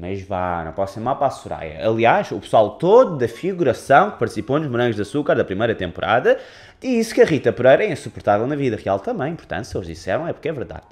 Mas vá, não posso ser mal para a Soraya. Aliás, o pessoal todo da figuração que participou nos Morangos de Açúcar da primeira temporada disse que a Rita Pereira é insuportável na vida real também. Portanto, se eles disseram é porque é verdade.